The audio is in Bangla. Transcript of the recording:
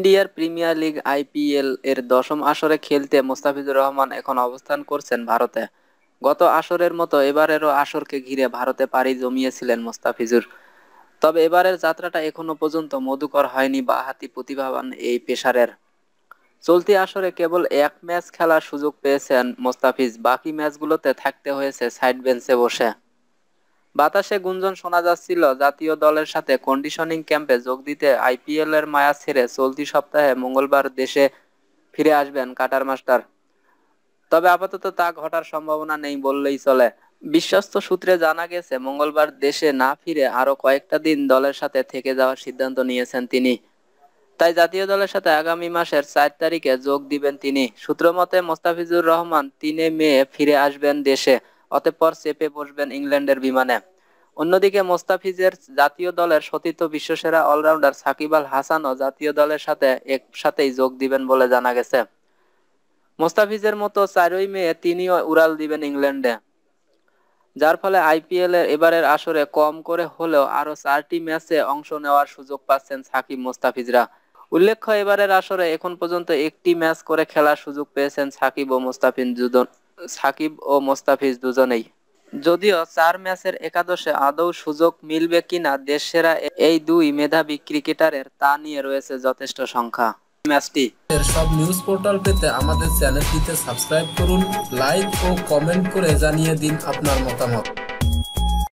ইন্ডিয়ার প্রিমিয়ার লিগ আইপিএল এর দশম আসরে খেলতে মোস্তাফিজুর রহমান এখন অবস্থান করছেন ভারতে গত আসরের মতো এবারেরও আসরকে ঘিরে ভারতে পাড়ি জমিয়েছিলেন মোস্তাফিজুর তবে এবারের যাত্রাটা এখনো পর্যন্ত মধুকর হয়নি বাহাতি প্রতিভাবান এই পেশারের চলতি আসরে কেবল এক ম্যাচ খেলার সুযোগ পেয়েছেন মোস্তাফিজ বাকি ম্যাচগুলোতে থাকতে হয়েছে সাইড বেঞ্চে বসে বাতাসে গুঞ্জন শোনা যাচ্ছিল জাতীয় দলের সাথে কন্ডিশনিং ক্যাম্পে যোগ দিতে আইপিএল এর মায়া ছেড়ে চলতি সপ্তাহে মঙ্গলবার দেশে ফিরে আসবেন কাটার মাস্টার তবে আপাতত তা ঘটার সম্ভাবনা নেই বললেই চলে বিশ্বস্ত সূত্রে জানা গেছে মঙ্গলবার দেশে না ফিরে আরো কয়েকটা দিন দলের সাথে থেকে যাওয়ার সিদ্ধান্ত নিয়েছেন তিনি তাই জাতীয় দলের সাথে আগামী মাসের চার তারিখে যোগ দিবেন তিনি সূত্র মতে মোস্তাফিজুর রহমান তিনে মে ফিরে আসবেন দেশে অতঃপর চেপে বসবেন ইংল্যান্ডের বিমানে অন্যদিকে মোস্তাফিজের জাতীয় দলের সতীর্থ বিশ্বসেরা অলরাউন্ডার সাকিব আল হাসানও জাতীয় দলের সাথে একসাথেই যোগ দিবেন বলে জানা গেছে মোস্তাফিজের মতো চারই মেয়ে তিনিও উড়াল দিবেন ইংল্যান্ডে যার ফলে আইপিএল এর এবারের আসরে কম করে হলেও আরো চারটি ম্যাচে অংশ নেওয়ার সুযোগ পাচ্ছেন সাকিব মোস্তাফিজরা উল্লেখ্য এবারের আসরে এখন পর্যন্ত একটি ম্যাচ করে খেলার সুযোগ পেয়েছেন সাকিব ও মোস্তাফিজ দুজন সাকিব ও মোস্তাফিজ দুজনেই যদিও চার ম্যাচের একাদশে আদৌ সুযোগ মিলবে কিনা দেশেরা এই দুই মেধাবী ক্রিকেটারের তা নিয়ে রয়েছে যথেষ্ট সংখ্যা ম্যাচটি সব নিউজ পোর্টাল পেতে আমাদের চ্যানেলটিতে সাবস্ক্রাইব করুন লাইক ও কমেন্ট করে জানিয়ে দিন আপনার মতামত